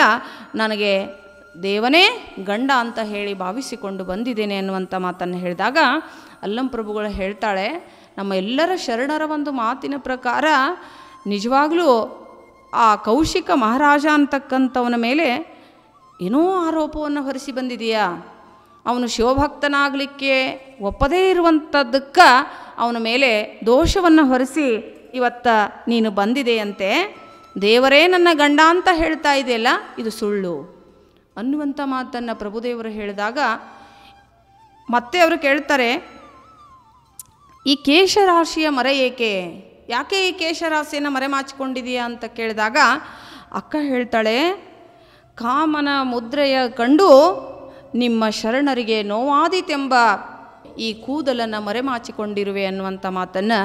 ನನಗೆ ದೇವನೇ ಗಂಡ ಅಂತ ಹೇಳಿ ಭಾವಿಸಿಕೊಂಡು ಬಂದಿದ್ದೇನೆ ಅನ್ನುವಂಥ ಮಾತನ್ನು ಹೇಳಿದಾಗ ಅಲ್ಲಂ ಪ್ರಭುಗಳು ಹೇಳ್ತಾಳೆ ನಮ್ಮ ಎಲ್ಲರ ಶರಣರ ಒಂದು ಮಾತಿನ ಪ್ರಕಾರ ನಿಜವಾಗಲೂ ಆ ಕೌಶಿಕ ಮಹಾರಾಜ ಅಂತಕ್ಕಂಥವನ ಮೇಲೆ ಏನೋ ಆರೋಪವನ್ನು ಹೊರಿಸಿ ಬಂದಿದೆಯಾ ಅವನು ಶಿವಭಕ್ತನಾಗಲಿಕ್ಕೆ ಒಪ್ಪದೇ ಇರುವಂಥದ್ದಕ್ಕ ಅವನ ಮೇಲೆ ದೋಷವನ್ನು ಹೊರಿಸಿ ಇವತ್ತ ನೀನು ಬಂದಿದೆಯಂತೆ ದೇವರೇ ನನ್ನ ಗಂಡ ಅಂತ ಹೇಳ್ತಾ ಇದೆಯಲ್ಲ ಇದು ಸುಳ್ಳು ಅನ್ನುವಂಥ ಮಾತನ್ನು ಪ್ರಭುದೇವರು ಹೇಳಿದಾಗ ಮತ್ತೆ ಅವರು ಕೇಳ್ತಾರೆ ಈ ಕೇಶರಾಶಿಯ ಮರ ಏಕೆ ಯಾಕೆ ಈ ಕೇಶರಾಶಿಯನ್ನು ಮರೆ ಮಾಚಿಕೊಂಡಿದೆಯಾ ಅಂತ ಕೇಳಿದಾಗ ಅಕ್ಕ ಹೇಳ್ತಾಳೆ ಕಾಮನ ಮುದ್ರೆಯ ಕಂಡು ನಿಮ್ಮ ಶರಣರಿಗೆ ನೋವಾದೀತೆಂಬ ಈ ಕೂದಲನ್ನು ಮರೆಮಾಚಿಕೊಂಡಿರುವೆ ಅನ್ನುವಂಥ ಮಾತನ್ನು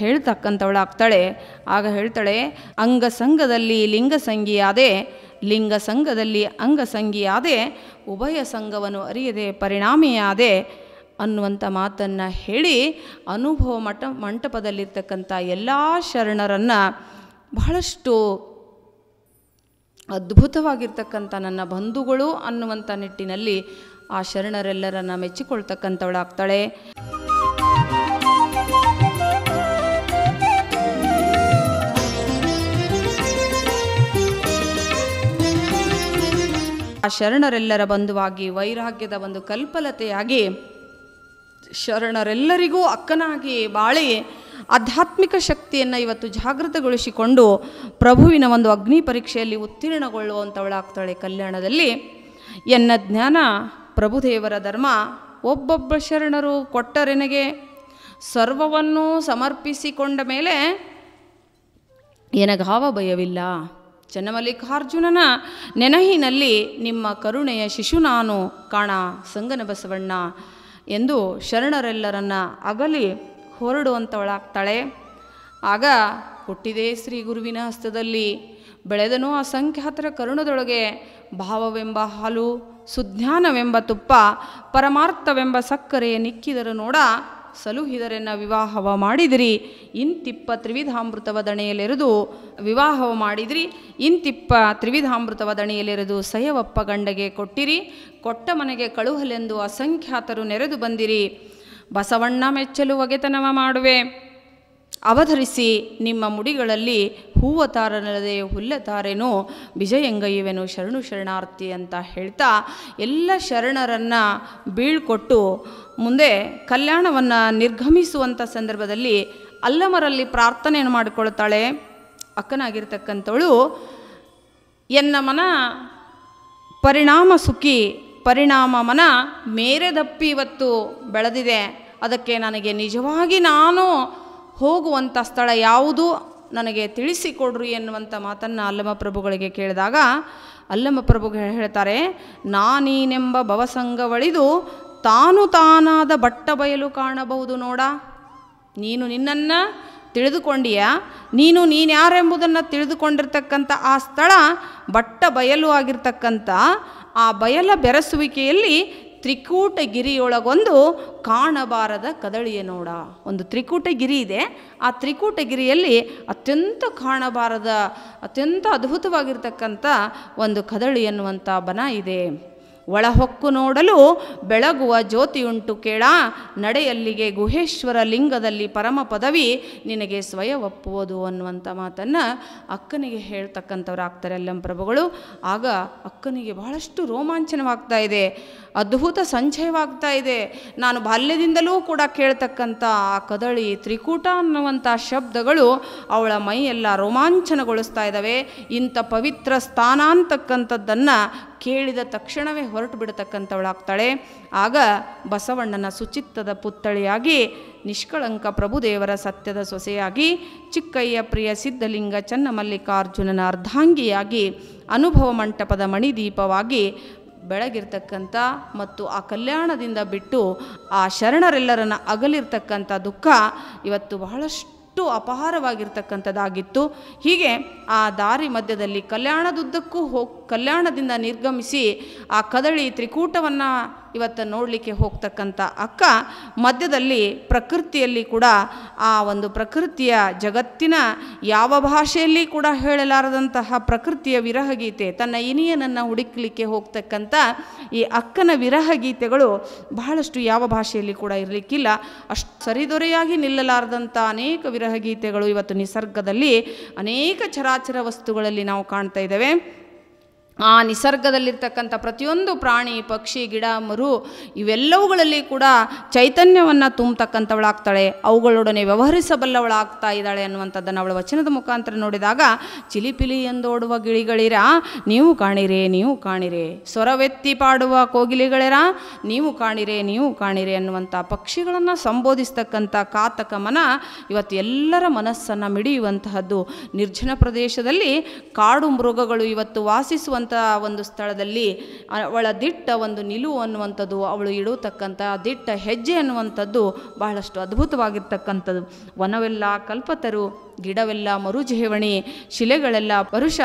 ಹೇಳ್ತಕ್ಕಂಥವಳಾಗ್ತಾಳೆ ಆಗ ಹೇಳ್ತಾಳೆ ಅಂಗಸಂಗದಲ್ಲಿ ಲಿಂಗಸಂಗಿಯಾದೆ ಲಿಂಗಸಂಗದಲ್ಲಿ ಅಂಗಸಂಗಿಯಾದೆ ಉಭಯ ಸಂಘವನ್ನು ಅರಿಯದೆ ಪರಿಣಾಮಿಯಾದೆ ಅನ್ನುವಂಥ ಮಾತನ್ನು ಹೇಳಿ ಅನುಭವ ಮಟ ಮಂಟಪದಲ್ಲಿರ್ತಕ್ಕಂಥ ಎಲ್ಲ ಶರಣರನ್ನು ಬಹಳಷ್ಟು ಅದ್ಭುತವಾಗಿರ್ತಕ್ಕಂಥ ನನ್ನ ಬಂಧುಗಳು ಅನ್ನುವಂಥ ನಿಟ್ಟಿನಲ್ಲಿ ಆ ಶರಣರೆಲ್ಲರನ್ನು ಮೆಚ್ಚಿಕೊಳ್ತಕ್ಕಂಥವಳಾಗ್ತಾಳೆ ಆ ಶರಣರೆಲ್ಲರ ಬಂಧುವಾಗಿ ವೈರಾಗ್ಯದ ಒಂದು ಕಲ್ಪಲತೆಯಾಗಿ ಶರಣರೆಲ್ಲರಿಗೂ ಅಕ್ಕನಾಗಿ ಬಾಳಿ ಆಧ್ಯಾತ್ಮಿಕ ಶಕ್ತಿಯನ್ನು ಇವತ್ತು ಜಾಗೃತಗೊಳಿಸಿಕೊಂಡು ಪ್ರಭುವಿನ ಒಂದು ಅಗ್ನಿ ಪರೀಕ್ಷೆಯಲ್ಲಿ ಉತ್ತೀರ್ಣಗೊಳ್ಳುವಂಥವಳಾಗ್ತಾಳೆ ಕಲ್ಯಾಣದಲ್ಲಿ ಎನ್ನ ಜ್ಞಾನ ಪ್ರಭುದೇವರ ಧರ್ಮ ಒಬ್ಬೊಬ್ಬ ಶರಣರು ಕೊಟ್ಟರೆನಗೆ ಸರ್ವವನ್ನು ಸಮರ್ಪಿಸಿಕೊಂಡ ಮೇಲೆ ಏನಗಾವ ಭಯವಿಲ್ಲ ಚನ್ನಮಲ್ಲಿಕಾರ್ಜುನನ ನೆನಹಿನಲ್ಲಿ ನಿಮ್ಮ ಕರುಣೆಯ ಶಿಶು ನಾನು ಕಾಣ ಸಂಗನ ಬಸವಣ್ಣ ಎಂದು ಶರಣರೆಲ್ಲರನ್ನ ಅಗಲಿ ಹೊರಡುವಂಥವಳಾಗ್ತಾಳೆ ಆಗ ಹುಟ್ಟಿದೆ ಶ್ರೀ ಗುರುವಿನ ಹಸ್ತದಲ್ಲಿ ಬೆಳೆದನೋ ಅಸಂಖ್ಯಾತರ ಕರುಣದೊಳಗೆ ಭಾವವೆಂಬ ಹಾಲು ಸುಜ್ಞಾನವೆಂಬ ತುಪ್ಪ ಪರಮಾರ್ಥವೆಂಬ ಸಕ್ಕರೆಯ ನಿಕ್ಕಿದರು ನೋಡ ಸಲುಹಿದರೆನ್ನ ವಿವಾಹವ ಮಾಡಿದಿರಿ ಇಂತಿಪ್ಪ ತ್ರಿವಿಧಾಮೃತವ ದಣೆಯಲೆರೆದು ವಿವಾಹವ ಮಾಡಿದಿರಿ ಇಂತಿಪ್ಪ ತ್ರಿವಿಧಾಮೃತವ ದಣೆಯಲೆರೆದು ಸಯವಪ್ಪ ಗಂಡಗೆ ಕೊಟ್ಟಿರಿ ಕೊಟ್ಟ ಮನೆಗೆ ಕಳುಹಲೆಂದು ಅಸಂಖ್ಯಾತರು ನೆರೆದು ಬಂದಿರಿ ಬಸವಣ್ಣ ಮೆಚ್ಚಲು ಒಗೆತನವ ಮಾಡುವೆ ಅವಧರಿಸಿ ನಿಮ್ಮ ಮುಡಿಗಳಲ್ಲಿ ಹೂವ ತಾರನಲ್ಲದೆ ಹುಲ್ಲ ತಾರೇನು ಶರಣು ಶರಣಾರ್ಥಿ ಅಂತ ಹೇಳ್ತಾ ಎಲ್ಲ ಶರಣರನ್ನು ಬೀಳ್ಕೊಟ್ಟು ಮುಂದೆ ಕಲ್ಯಾಣವನ್ನು ನಿರ್ಗಮಿಸುವಂಥ ಸಂದರ್ಭದಲ್ಲಿ ಅಲ್ಲಮರಲ್ಲಿ ಪ್ರಾರ್ಥನೆಯನ್ನು ಮಾಡಿಕೊಳ್ತಾಳೆ ಅಕ್ಕನಾಗಿರ್ತಕ್ಕಂಥವಳು ಎನ್ನ ಮನ ಪರಿಣಾಮ ಸುಖಿ ಪರಿಣಾಮ ಮನ ಮೇರೆದಪ್ಪಿ ಇವತ್ತು ಬೆಳೆದಿದೆ ಅದಕ್ಕೆ ನನಗೆ ನಿಜವಾಗಿ ನಾನು ಹೋಗುವಂಥ ಸ್ಥಳ ಯಾವುದು ನನಗೆ ತಿಳಿಸಿಕೊಡ್ರಿ ಎನ್ನುವಂಥ ಮಾತನ್ನು ಅಲ್ಲಮ ಪ್ರಭುಗಳಿಗೆ ಕೇಳಿದಾಗ ಅಲ್ಲಮ್ಮ ಪ್ರಭು ಹೇಳ್ತಾರೆ ನಾನೀನೆಂಬ ಭವಸಂಗವಳಿದು ತಾನು ತಾನಾದ ಬಟ್ಟ ಬಯಲು ಕಾಣಬಹುದು ನೋಡ ನೀನು ನಿನ್ನನ್ನು ತಿಳಿದುಕೊಂಡಿಯ ನೀನು ನೀನ್ಯಾರೆಂಬುದನ್ನು ತಿಳಿದುಕೊಂಡಿರ್ತಕ್ಕಂಥ ಆ ಸ್ಥಳ ಬಟ್ಟ ಬಯಲು ಆಗಿರ್ತಕ್ಕಂಥ ಆ ಬಯಲ ಬೆರೆಸುವಿಕೆಯಲ್ಲಿ ತ್ರಿಕೂಟಗಿರಿಯೊಳಗೊಂದು ಕಾಣಬಾರದ ಕದಳಿಯ ನೋಡ ಒಂದು ತ್ರಿಕೂಟಗಿರಿ ಇದೆ ಆ ತ್ರಿಕೂಟಗಿರಿಯಲ್ಲಿ ಅತ್ಯಂತ ಕಾಣಬಾರದ ಅತ್ಯಂತ ಅದ್ಭುತವಾಗಿರ್ತಕ್ಕಂಥ ಒಂದು ಕದಳಿ ಎನ್ನುವಂಥ ಬನ ಇದೆ ಒಳಹೊಕ್ಕು ನೋಡಲು ಬೆಳಗುವ ಜ್ಯೋತಿಯುಂಟು ಕೇಳ ನಡೆಯಲ್ಲಿಗೆ ಗುಹೇಶ್ವರ ಲಿಂಗದಲ್ಲಿ ಪರಮ ಪದವಿ ನಿನಗೆ ಸ್ವಯ ಒಪ್ಪುವುದು ಅನ್ನುವಂಥ ಮಾತನ್ನು ಅಕ್ಕನಿಗೆ ಹೇಳ್ತಕ್ಕಂಥವ್ರು ಆಗ್ತಾರೆ ಅಲ್ಲಂ ಪ್ರಭುಗಳು ಆಗ ಅಕ್ಕನಿಗೆ ಬಹಳಷ್ಟು ರೋಮಾಂಚನವಾಗ್ತಾ ಇದೆ ಅದ್ಭುತ ಸಂಚಯವಾಗ್ತಾ ಇದೆ ನಾನು ಬಾಲ್ಯದಿಂದಲೂ ಕೂಡ ಕೇಳ್ತಕ್ಕಂಥ ಆ ಕದಳಿ ತ್ರಿಕೂಟ ಅನ್ನುವಂಥ ಶಬ್ದಗಳು ಅವಳ ಮೈಯೆಲ್ಲ ರೋಮಾಂಚನಗೊಳಿಸ್ತಾ ಇದ್ದಾವೆ ಇಂಥ ಪವಿತ್ರ ಸ್ಥಾನ ಅಂತಕ್ಕಂಥದ್ದನ್ನು ಕೇಳಿದ ತಕ್ಷಣವೇ ಹೊರಟು ಬಿಡತಕ್ಕಂಥವಳಾಗ್ತಾಳೆ ಆಗ ಬಸವಣ್ಣನ ಸುಚಿತ್ತದ ಪುತ್ಥಳಿಯಾಗಿ ನಿಷ್ಕಳಂಕ ಪ್ರಭುದೇವರ ಸತ್ಯದ ಸೊಸೆಯಾಗಿ ಚಿಕ್ಕಯ್ಯ ಪ್ರಿಯ ಸಿದ್ಧಲಿಂಗ ಚನ್ನಮಲ್ಲಿಕಾರ್ಜುನನ ಅರ್ಧಾಂಗಿಯಾಗಿ ಅನುಭವ ಮಂಟಪದ ಮಣಿದೀಪವಾಗಿ ಬೆಳಗಿರ್ತಕ್ಕಂಥ ಮತ್ತು ಆ ಕಲ್ಯಾಣದಿಂದ ಬಿಟ್ಟು ಆ ಶರಣರೆಲ್ಲರನ್ನು ಅಗಲಿರ್ತಕ್ಕಂಥ ದುಃಖ ಇವತ್ತು ಬಹಳಷ್ಟು ಅಪಹಾರವಾಗಿರ್ತಕ್ಕಂಥದ್ದಾಗಿತ್ತು ಹೀಗೆ ಆ ದಾರಿ ಮಧ್ಯದಲ್ಲಿ ಕಲ್ಯಾಣದುದ್ದಕ್ಕೂ ಹೋಗಿ ಕಲ್ಯಾಣದಿಂದ ನಿರ್ಗಮಿಸಿ ಆ ಕದಳಿ ತ್ರಿಕೂಟವನ್ನು ಇವತ್ತು ನೋಡಲಿಕ್ಕೆ ಹೋಗ್ತಕ್ಕಂಥ ಅಕ್ಕ ಮಧ್ಯದಲ್ಲಿ ಪ್ರಕೃತಿಯಲ್ಲಿ ಕೂಡ ಆ ಒಂದು ಪ್ರಕೃತಿಯ ಜಗತ್ತಿನ ಯಾವ ಭಾಷೆಯಲ್ಲಿ ಕೂಡ ಹೇಳಲಾರದಂತಹ ಪ್ರಕೃತಿಯ ವಿರಹಗೀತೆ ತನ್ನ ಇನಿಯನನ್ನು ಹುಡುಕಲಿಕ್ಕೆ ಹೋಗ್ತಕ್ಕಂಥ ಈ ಅಕ್ಕನ ವಿರಹ ಗೀತೆಗಳು ಬಹಳಷ್ಟು ಯಾವ ಭಾಷೆಯಲ್ಲಿ ಕೂಡ ಇರಲಿಕ್ಕಿಲ್ಲ ಅಷ್ಟು ಸರಿದೊರೆಯಾಗಿ ನಿಲ್ಲಲಾರದಂಥ ಅನೇಕ ವಿರಹ ಗೀತೆಗಳು ಇವತ್ತು ನಿಸರ್ಗದಲ್ಲಿ ಅನೇಕ ಚರಾಚರ ವಸ್ತುಗಳಲ್ಲಿ ನಾವು ಕಾಣ್ತಾ ಇದ್ದೇವೆ ಆ ನಿಸರ್ಗದಲ್ಲಿರ್ತಕ್ಕಂಥ ಪ್ರತಿಯೊಂದು ಪ್ರಾಣಿ ಪಕ್ಷಿ ಗಿಡ ಮರು ಇವೆಲ್ಲವುಗಳಲ್ಲಿ ಕೂಡ ಚೈತನ್ಯವನ್ನು ತುಂಬತಕ್ಕಂಥವಳಾಗ್ತಾಳೆ ಅವುಗಳೊಡನೆ ವ್ಯವಹರಿಸಬಲ್ಲವಳಾಗ್ತಾ ಇದ್ದಾಳೆ ಅನ್ನುವಂಥದ್ದನ್ನು ಅವಳ ವಚನದ ಮುಖಾಂತರ ನೋಡಿದಾಗ ಚಿಲಿಪಿಲಿ ಎಂದೋಡುವ ಗಿಳಿಗಳಿರ ನೀವು ಕಾಣಿರೇ ನೀವು ಕಾಣಿರಿ ಸ್ವರವೆತ್ತಿ ಪಾಡುವ ಕೋಗಿಲಿಗಳಿರ ನೀವು ಕಾಣಿರೆ ನೀವು ಕಾಣಿರಿ ಅನ್ನುವಂಥ ಪಕ್ಷಿಗಳನ್ನು ಸಂಬೋಧಿಸ್ತಕ್ಕಂಥ ಮನ ಇವತ್ತು ಎಲ್ಲರ ಮನಸ್ಸನ್ನು ಮಿಡಿಯುವಂತಹದ್ದು ನಿರ್ಜನ ಪ್ರದೇಶದಲ್ಲಿ ಕಾಡು ಮೃಗಗಳು ಇವತ್ತು ವಾಸಿಸುವಂಥ ಅನ್ನುವಂಥ ಒಂದು ಸ್ಥಳದಲ್ಲಿ ಅವಳ ದಿಟ್ಟ ಒಂದು ನಿಲುವು ಅನ್ನುವಂಥದ್ದು ಅವಳು ಇಡತಕ್ಕಂಥ ದಿಟ್ಟ ಹೆಜ್ಜೆ ಅನ್ನುವಂಥದ್ದು ಬಹಳಷ್ಟು ಅದ್ಭುತವಾಗಿರ್ತಕ್ಕಂಥದ್ದು ವನವೆಲ್ಲ ಕಲ್ಪತರು ಗಿಡವೆಲ್ಲ ಮರುಜೇವಣಿ ಶಿಲೆಗಳೆಲ್ಲ ಪರುಷ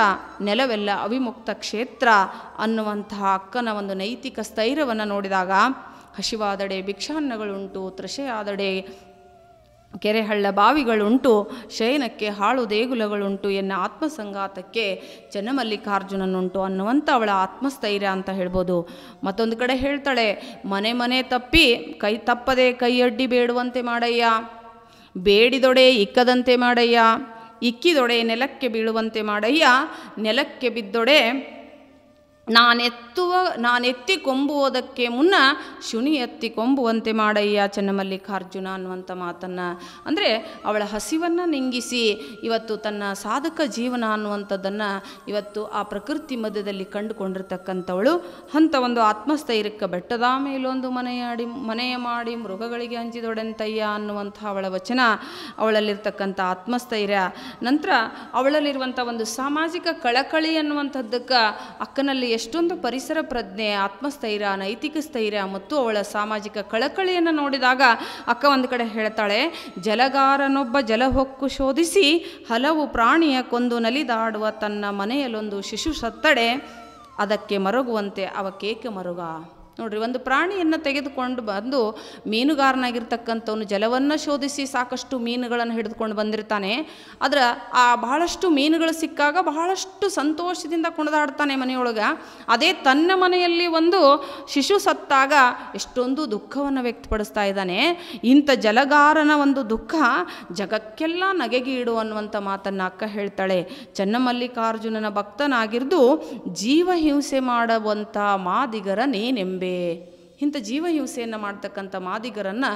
ನೆಲವೆಲ್ಲ ಅವಿಮುಕ್ತ ಕ್ಷೇತ್ರ ಅನ್ನುವಂತಹ ಅಕ್ಕನ ಒಂದು ನೈತಿಕ ಸ್ಥೈರ್ಯವನ್ನು ನೋಡಿದಾಗ ಹಸಿವಾದಡೆ ಭಿಕ್ಷಾನ್ನಗಳುಂಟು ತ್ರಶೆಯಾದಡೆ ಕೆರೆಹಳ್ಳ ಬಾವಿಗಳುಂಟು ಶಯನಕ್ಕೆ ಹಾಳು ದೇಗುಲಗಳುಂಟು ಎನ್ನ ಆತ್ಮಸಂಘಾತಕ್ಕೆ ಚನ್ನಮಲ್ಲಿಕಾರ್ಜುನನುಂಟು ಅನ್ನುವಂಥ ಅವಳ ಆತ್ಮಸ್ಥೈರ್ಯ ಅಂತ ಹೇಳ್ಬೋದು ಮತ್ತೊಂದು ಕಡೆ ಹೇಳ್ತಾಳೆ ಮನೆ ಮನೆ ತಪ್ಪಿ ಕೈ ತಪ್ಪದೆ ಕೈಯಡ್ಡಿ ಬೇಡುವಂತೆ ಮಾಡಯ್ಯ ಬೇಡಿದೊಡೆ ಇಕ್ಕದಂತೆ ಮಾಡಯ್ಯ ಇಕ್ಕಿದೊಡೆ ನೆಲಕ್ಕೆ ಬೀಳುವಂತೆ ಮಾಡಯ್ಯ ನೆಲಕ್ಕೆ ಬಿದ್ದೊಡೆ ನಾನೆತ್ತುವ ನಾನೆತ್ತಿ ಕೊಂಬುವುದಕ್ಕೆ ಮುನ್ನ ಶುನಿ ಎತ್ತಿ ಕೊಂಬುವಂತೆ ಮಾಡಯ್ಯ ಚನ್ನಮಲ್ಲಿಕಾರ್ಜುನ ಅನ್ನುವಂಥ ಮಾತನ್ನು ಅಂದರೆ ಅವಳ ಹಸಿವನ್ನು ನಿಂಗಿಸಿ ಇವತ್ತು ತನ್ನ ಸಾಧಕ ಜೀವನ ಅನ್ನುವಂಥದ್ದನ್ನು ಇವತ್ತು ಆ ಪ್ರಕೃತಿ ಮಧ್ಯದಲ್ಲಿ ಕಂಡುಕೊಂಡಿರ್ತಕ್ಕಂಥವಳು ಅಂಥ ಒಂದು ಆತ್ಮಸ್ಥೈರ್ಯಕ್ಕೆ ಬೆಟ್ಟದ ಮೇಲೊಂದು ಮನೆಯಾಡಿ ಮನೆಯ ಮಾಡಿ ಮೃಗಗಳಿಗೆ ಹಂಚಿದೊಡೆಂತಯ್ಯ ಅನ್ನುವಂಥ ಅವಳ ವಚನ ಅವಳಲ್ಲಿರ್ತಕ್ಕಂಥ ಆತ್ಮಸ್ಥೈರ್ಯ ನಂತರ ಅವಳಲ್ಲಿರುವಂಥ ಒಂದು ಸಾಮಾಜಿಕ ಕಳಕಳಿ ಅನ್ನುವಂಥದ್ದಕ್ಕೆ ಅಕ್ಕನಲ್ಲಿ ಎಷ್ಟೊಂದು ಪರಿಸರ ಪ್ರಜ್ಞೆ ಆತ್ಮಸ್ಥೈರ್ಯ ನೈತಿಕ ಸ್ಥೈರ್ಯ ಮತ್ತು ಅವಳ ಸಾಮಾಜಿಕ ಕಳಕಳಿಯನ್ನು ನೋಡಿದಾಗ ಅಕ್ಕ ಒಂದು ಕಡೆ ಹೇಳ್ತಾಳೆ ಜಲಗಾರನೊಬ್ಬ ಜಲಹೊಕ್ಕು ಶೋಧಿಸಿ ಹಲವು ಪ್ರಾಣಿಯ ಕೊಂದು ನಲಿದಾಡುವ ತನ್ನ ಮನೆಯಲ್ಲೊಂದು ಶಿಶು ಸತ್ತಡೆ ಅದಕ್ಕೆ ಮರುಗುವಂತೆ ಅವಕೇಕೆ ಮರುಗ ನೋಡ್ರಿ ಒಂದು ಪ್ರಾಣಿಯನ್ನು ತೆಗೆದುಕೊಂಡು ಬಂದು ಮೀನುಗಾರನಾಗಿರ್ತಕ್ಕಂಥವನು ಜಲವನ್ನು ಶೋಧಿಸಿ ಸಾಕಷ್ಟು ಮೀನುಗಳನ್ನು ಹಿಡಿದುಕೊಂಡು ಬಂದಿರ್ತಾನೆ ಆದರೆ ಆ ಬಹಳಷ್ಟು ಮೀನುಗಳು ಸಿಕ್ಕಾಗ ಬಹಳಷ್ಟು ಸಂತೋಷದಿಂದ ಕುಣಿದಾಡ್ತಾನೆ ಮನೆಯೊಳಗೆ ಅದೇ ತನ್ನ ಮನೆಯಲ್ಲಿ ಒಂದು ಶಿಶು ಸತ್ತಾಗ ಎಷ್ಟೊಂದು ದುಃಖವನ್ನು ವ್ಯಕ್ತಪಡಿಸ್ತಾ ಇದ್ದಾನೆ ಇಂಥ ಜಲಗಾರನ ಒಂದು ದುಃಖ ಜಗಕ್ಕೆಲ್ಲ ನಗೆಗೀಡು ಅನ್ನುವಂಥ ಮಾತನ್ನು ಅಕ್ಕ ಹೇಳ್ತಾಳೆ ಚನ್ನಮಲ್ಲಿಕಾರ್ಜುನನ ಭಕ್ತನಾಗಿರ್ದು ಜೀವಹಿಂಸೆ ಮಾಡುವಂಥ ಮಾದಿಗರ ನೀನೆಂಬ ದುಂಬೆ ಇಂಥ ಹಿಂಸೆಯನ್ನು ಮಾಡ್ತಕ್ಕಂಥ ಮಾದಿಗರನ್ನು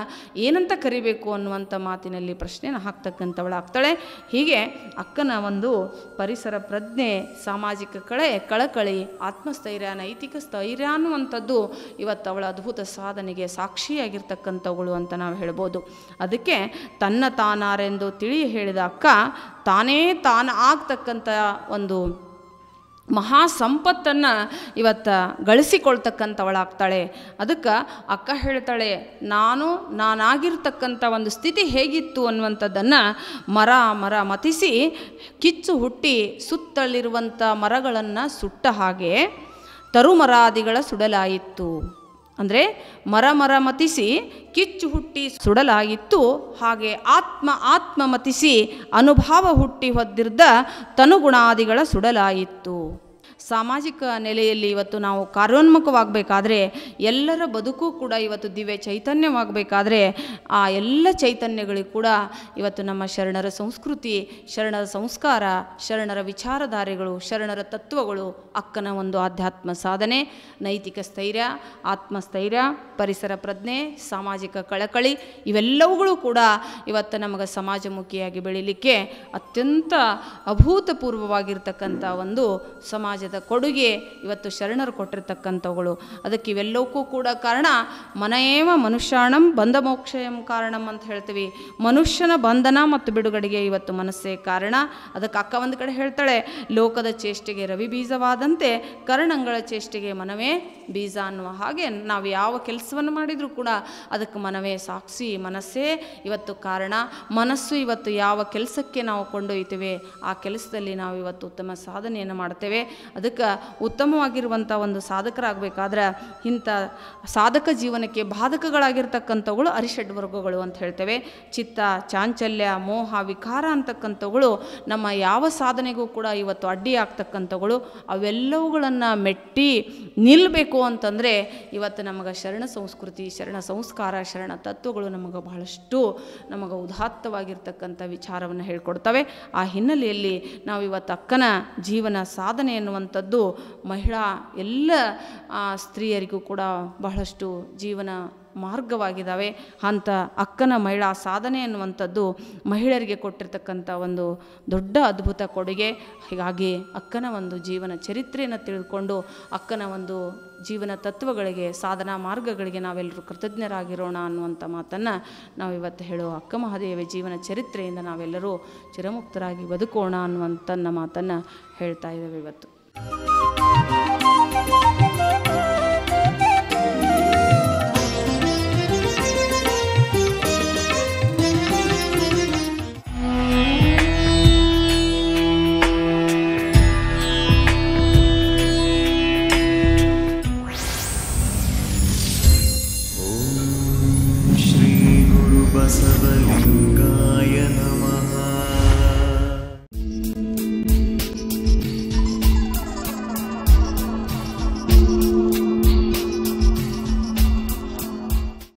ಏನಂತ ಕರಿಬೇಕು ಅನ್ನುವಂಥ ಮಾತಿನಲ್ಲಿ ಪ್ರಶ್ನೆಯನ್ನು ಹಾಕ್ತಕ್ಕಂಥವಳಾಗ್ತಾಳೆ ಹೀಗೆ ಅಕ್ಕನ ಒಂದು ಪರಿಸರ ಪ್ರಜ್ಞೆ ಸಾಮಾಜಿಕ ಕಳೆ ಕಳಕಳಿ ಆತ್ಮಸ್ಥೈರ್ಯ ನೈತಿಕ ಸ್ಥೈರ್ಯ ಅನ್ನುವಂಥದ್ದು ಇವತ್ತು ಅವಳ ಅದ್ಭುತ ಸಾಧನೆಗೆ ಸಾಕ್ಷಿಯಾಗಿರ್ತಕ್ಕಂಥವಳು ಅಂತ ನಾವು ಹೇಳ್ಬೋದು ಅದಕ್ಕೆ ತನ್ನ ತಾನಾರೆಂದು ತಿಳಿ ಹೇಳಿದ ಅಕ್ಕ ತಾನೇ ತಾನು ಆಗ್ತಕ್ಕಂಥ ಒಂದು ಮಹಾ ಸಂಪತ್ತನ್ನು ಇವತ್ತು ಗಳಿಸಿಕೊಳ್ತಕ್ಕಂಥವಳಾಗ್ತಾಳೆ ಅದಕ್ಕೆ ಅಕ್ಕ ಹೇಳ್ತಾಳೆ ನಾನು ನಾನಾಗಿರ್ತಕ್ಕಂಥ ಒಂದು ಸ್ಥಿತಿ ಹೇಗಿತ್ತು ಅನ್ನುವಂಥದ್ದನ್ನು ಮರ ಮರ ಮತಿಸಿ ಕಿಚ್ಚು ಹುಟ್ಟಿ ಸುತ್ತಲಿರುವಂಥ ಮರಗಳನ್ನು ಸುಟ್ಟ ಹಾಗೆ ತರುಮರಾದಿಗಳ ಸುಡಲಾಯಿತು ಅಂದರೆ ಮರಮರಮತಿಸಿ ಕಿಚ್ಚು ಹುಟ್ಟಿ ಸುಡಲಾಗಿತ್ತು ಹಾಗೆ ಆತ್ಮ ಆತ್ಮಮತಿಸಿ ಅನುಭಾವ ಹುಟ್ಟಿ ಹೊದ್ದಿರ್ದ ತನುಗುಣಾದಿಗಳ ಸುಡಲಾಯಿತು ಸಾಮಾಜಿಕ ನೆಲೆಯಲ್ಲಿ ಇವತ್ತು ನಾವು ಕಾರ್ಯೋನ್ಮುಖವಾಗಬೇಕಾದ್ರೆ ಎಲ್ಲರ ಬದುಕು ಕೂಡ ಇವತ್ತು ದಿವ್ಯ ಚೈತನ್ಯವಾಗಬೇಕಾದ್ರೆ ಆ ಎಲ್ಲ ಚೈತನ್ಯಗಳಿಗೂ ಕೂಡ ಇವತ್ತು ನಮ್ಮ ಶರಣರ ಸಂಸ್ಕೃತಿ ಶರಣರ ಸಂಸ್ಕಾರ ಶರಣರ ವಿಚಾರಧಾರೆಗಳು ಶರಣರ ತತ್ವಗಳು ಅಕ್ಕನ ಒಂದು ಆಧ್ಯಾತ್ಮ ಸಾಧನೆ ನೈತಿಕ ಸ್ಥೈರ್ಯ ಆತ್ಮಸ್ಥೈರ್ಯ ಪರಿಸರ ಪ್ರಜ್ಞೆ ಸಾಮಾಜಿಕ ಕಳಕಳಿ ಇವೆಲ್ಲವುಗಳು ಕೂಡ ಇವತ್ತು ನಮಗೆ ಸಮಾಜಮುಖಿಯಾಗಿ ಬೆಳೀಲಿಕ್ಕೆ ಅತ್ಯಂತ ಅಭೂತಪೂರ್ವವಾಗಿರ್ತಕ್ಕಂಥ ಒಂದು ಸಮಾಜದ ಕೊಡುಗೆ ಇವತ್ತು ಶರಣರು ಕೊಟ್ಟಿರ್ತಕ್ಕಂಥವುಗಳು ಅದಕ್ಕೆ ಇವೆಲ್ಲವಕ್ಕೂ ಕೂಡ ಕಾರಣ ಮನೆಯೇವ ಮನುಷ್ಯಾಣಂ ಬಂಧ ಮೋಕ್ಷ ಕಾರಣಂ ಅಂತ ಹೇಳ್ತೀವಿ ಮನುಷ್ಯನ ಬಂಧನ ಮತ್ತು ಬಿಡುಗಡೆಗೆ ಇವತ್ತು ಮನಸ್ಸೇ ಕಾರಣ ಅದಕ್ಕೆ ಅಕ್ಕ ಒಂದು ಕಡೆ ಹೇಳ್ತಾಳೆ ಲೋಕದ ಚೇಷ್ಟೆಗೆ ರವಿ ಬೀಜವಾದಂತೆ ಕರ್ಣಂಗಳ ಚೇಷ್ಟೆಗೆ ಮನವೇ ಬೀಜ ಅನ್ನುವ ಹಾಗೆ ನಾವು ಯಾವ ಕೆಲಸವನ್ನು ಮಾಡಿದರೂ ಕೂಡ ಅದಕ್ಕೆ ಮನವೇ ಸಾಕ್ಷಿ ಮನಸ್ಸೇ ಇವತ್ತು ಕಾರಣ ಮನಸ್ಸು ಇವತ್ತು ಯಾವ ಕೆಲಸಕ್ಕೆ ನಾವು ಕೊಂಡೊಯ್ತೇವೆ ಆ ಕೆಲಸದಲ್ಲಿ ನಾವು ಇವತ್ತು ಉತ್ತಮ ಸಾಧನೆಯನ್ನು ಮಾಡ್ತೇವೆ ಅದಕ್ಕೆ ಅದಕ್ಕೆ ಉತ್ತಮವಾಗಿರುವಂಥ ಒಂದು ಸಾಧಕರಾಗಬೇಕಾದ್ರೆ ಇಂಥ ಸಾಧಕ ಜೀವನಕ್ಕೆ ಬಾಧಕಗಳಾಗಿರ್ತಕ್ಕಂಥವುಗಳು ಅರಿಷಡ್ ವರ್ಗಗಳು ಅಂತ ಹೇಳ್ತೇವೆ ಚಿತ್ತ ಚಾಂಚಲ್ಯ ಮೋಹ ವಿಕಾರ ಅಂತಕ್ಕಂಥವುಗಳು ನಮ್ಮ ಯಾವ ಸಾಧನೆಗೂ ಕೂಡ ಇವತ್ತು ಅಡ್ಡಿ ಆಗ್ತಕ್ಕಂಥವುಗಳು ಅವೆಲ್ಲವುಗಳನ್ನು ಮೆಟ್ಟಿ ನಿಲ್ಲಬೇಕು ಅಂತಂದರೆ ಇವತ್ತು ನಮಗೆ ಶರಣ ಸಂಸ್ಕೃತಿ ಶರಣ ಸಂಸ್ಕಾರ ಶರಣ ತತ್ವಗಳು ನಮಗೆ ಬಹಳಷ್ಟು ನಮಗೆ ಉದಾತ್ತವಾಗಿರ್ತಕ್ಕಂಥ ವಿಚಾರವನ್ನು ಹೇಳ್ಕೊಡ್ತವೆ ಆ ಹಿನ್ನೆಲೆಯಲ್ಲಿ ನಾವು ಇವತ್ತು ಅಕ್ಕನ ಜೀವನ ಸಾಧನೆ ಎನ್ನುವಂಥ ಅನ್ನುವಂಥದ್ದು ಮಹಿಳಾ ಎಲ್ಲ ಸ್ತ್ರೀಯರಿಗೂ ಕೂಡ ಬಹಳಷ್ಟು ಜೀವನ ಮಾರ್ಗವಾಗಿದ್ದಾವೆ ಅಂಥ ಅಕ್ಕನ ಮಹಿಳಾ ಸಾಧನೆ ಅನ್ನುವಂಥದ್ದು ಮಹಿಳೆಯರಿಗೆ ಕೊಟ್ಟಿರ್ತಕ್ಕಂಥ ಒಂದು ದೊಡ್ಡ ಅದ್ಭುತ ಕೊಡುಗೆ ಹೀಗಾಗಿ ಅಕ್ಕನ ಒಂದು ಜೀವನ ಚರಿತ್ರೆಯನ್ನು ತಿಳಿದುಕೊಂಡು ಅಕ್ಕನ ಒಂದು ಜೀವನ ತತ್ವಗಳಿಗೆ ಸಾಧನಾ ಮಾರ್ಗಗಳಿಗೆ ನಾವೆಲ್ಲರೂ ಕೃತಜ್ಞರಾಗಿರೋಣ ಅನ್ನುವಂಥ ಮಾತನ್ನು ನಾವಿವತ್ತು ಹೇಳೋ ಅಕ್ಕ ಮಹಾದೇವಿ ಜೀವನ ಚರಿತ್ರೆಯಿಂದ ನಾವೆಲ್ಲರೂ ಚಿರಮುಕ್ತರಾಗಿ ಬದುಕೋಣ ಅನ್ನುವಂಥ ಮಾತನ್ನು ಹೇಳ್ತಾ ಇದ್ದೇವೆ ಇವತ್ತು thank you